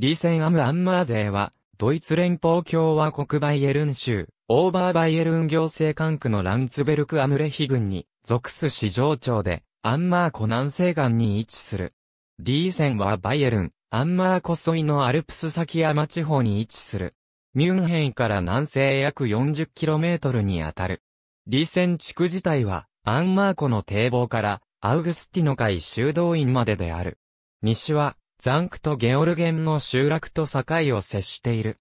リーセンアム・アンマー勢は、ドイツ連邦共和国バイエルン州、オーバーバイエルン行政管区のランツベルク・アムレヒ郡に、属す市場町で、アンマー湖南西岸に位置する。リーセンはバイエルン、アンマー湖沿いのアルプス先山地方に位置する。ミュンヘンから南西約 40km にあたる。リーセン地区自体は、アンマー湖の堤防から、アウグスティノ海修道院までである。西は、ザンクト・ゲオルゲンの集落と境を接している。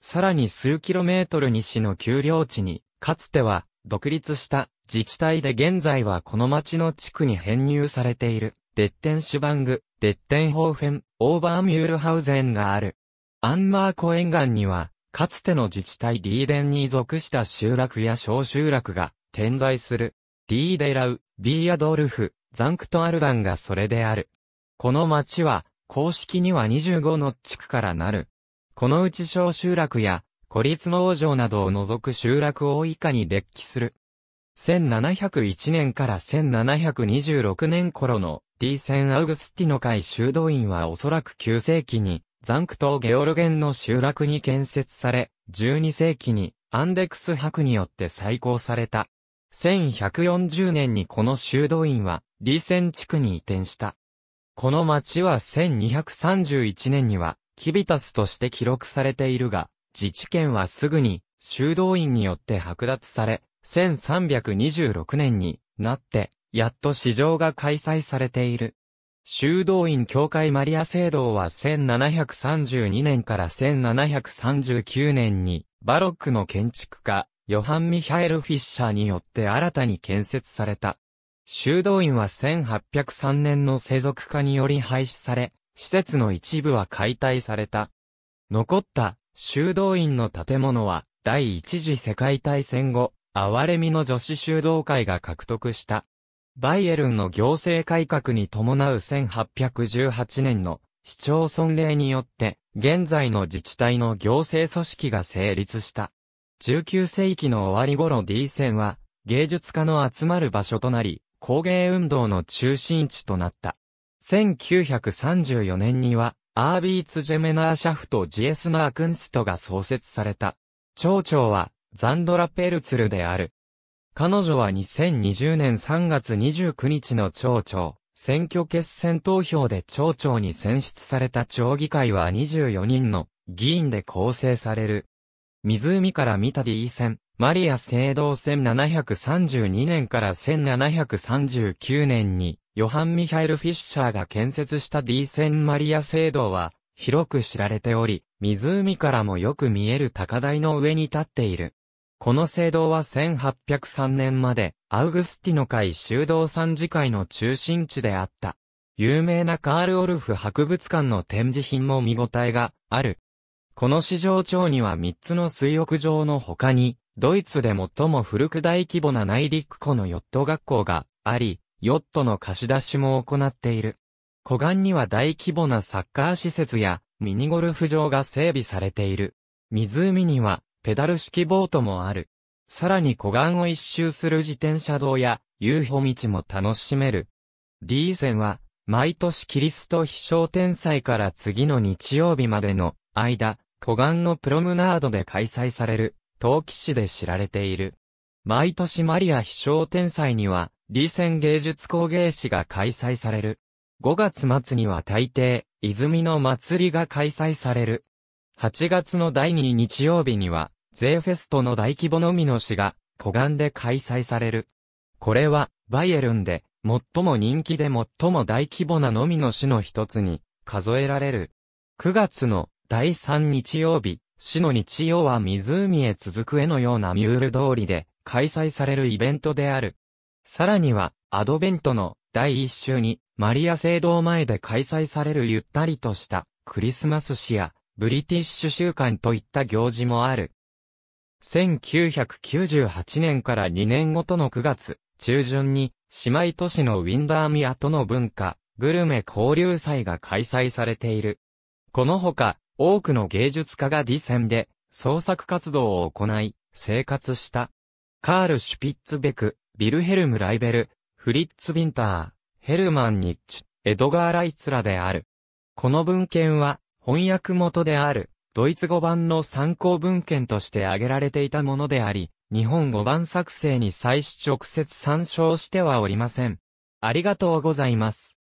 さらに数キロメートル西の丘陵地に、かつては独立した自治体で現在はこの町の地区に編入されている、デッテンシュバング、デッテンホーフェン、オーバーミュールハウゼンがある。アンマー湖沿岸には、かつての自治体リーデンに属した集落や小集落が点在する。リーデラウ、ビーアドルフ、ザンクトアルダンがそれである。この町は、公式には25の地区からなる。このうち小集落や、孤立農場などを除く集落を以下に列記する。1701年から1726年頃の D セン・アウグスティの会修道院はおそらく9世紀にザンクト・ゲオルゲンの集落に建設され、12世紀にアンデクス博によって再興された。1140年にこの修道院はリーセン地区に移転した。この町は1231年には、キビタスとして記録されているが、自治権はすぐに、修道院によって剥奪され、1326年になって、やっと市場が開催されている。修道院教会マリア聖堂は1732年から1739年に、バロックの建築家、ヨハン・ミハエル・フィッシャーによって新たに建設された。修道院は1803年の世俗化により廃止され、施設の一部は解体された。残った修道院の建物は第一次世界大戦後、哀れみの女子修道会が獲得した。バイエルンの行政改革に伴う1818年の市町村令によって、現在の自治体の行政組織が成立した。19世紀の終わり頃 D 線は、芸術家の集まる場所となり、工芸運動の中心地となった。1934年には、アービーツ・ジェメナーシャフト・ジエスナー・クンストが創設された。町長は、ザンドラ・ペルツルである。彼女は2020年3月29日の町長、選挙決選投票で町長に選出された町議会は24人の議員で構成される。湖から見た D 線、マリア聖堂1732年から1739年に、ヨハン・ミハイル・フィッシャーが建設した D 線マリア聖堂は、広く知られており、湖からもよく見える高台の上に立っている。この聖堂は1803年まで、アウグスティノ会修道参事会の中心地であった。有名なカール・オルフ博物館の展示品も見応えがある。この市場町には3つの水浴場の他に、ドイツで最も古く大規模な内陸湖のヨット学校があり、ヨットの貸し出しも行っている。湖岸には大規模なサッカー施設やミニゴルフ場が整備されている。湖にはペダル式ボートもある。さらに湖岸を一周する自転車道や遊歩道も楽しめる。D 線は毎年キリスト飛翔天祭から次の日曜日までの間、湖岸のプロムナードで開催される陶器市で知られている。毎年マリア飛翔天祭には、李仙芸術工芸誌が開催される。5月末には大抵、泉の祭りが開催される。8月の第2日曜日には、ゼーフェストの大規模のみの市が、湖岸で開催される。これは、バイエルンで、最も人気で最も大規模なのみの市の一つに、数えられる。9月の第3日曜日、市の日曜は湖へ続く絵のようなミュール通りで開催されるイベントである。さらには、アドベントの第一週にマリア聖堂前で開催されるゆったりとしたクリスマス市やブリティッシュ週間といった行事もある。1998年から2年ごとの9月中旬に姉妹都市のウィンダーミアとの文化、グルメ交流祭が開催されている。このほか、多くの芸術家がディセンで創作活動を行い、生活した。カール・シュピッツベク、ビルヘルム・ライベル、フリッツ・ビンター、ヘルマン・ニッチュ、エドガー・ライツらである。この文献は、翻訳元である、ドイツ語版の参考文献として挙げられていたものであり、日本語版作成に際し直接参照してはおりません。ありがとうございます。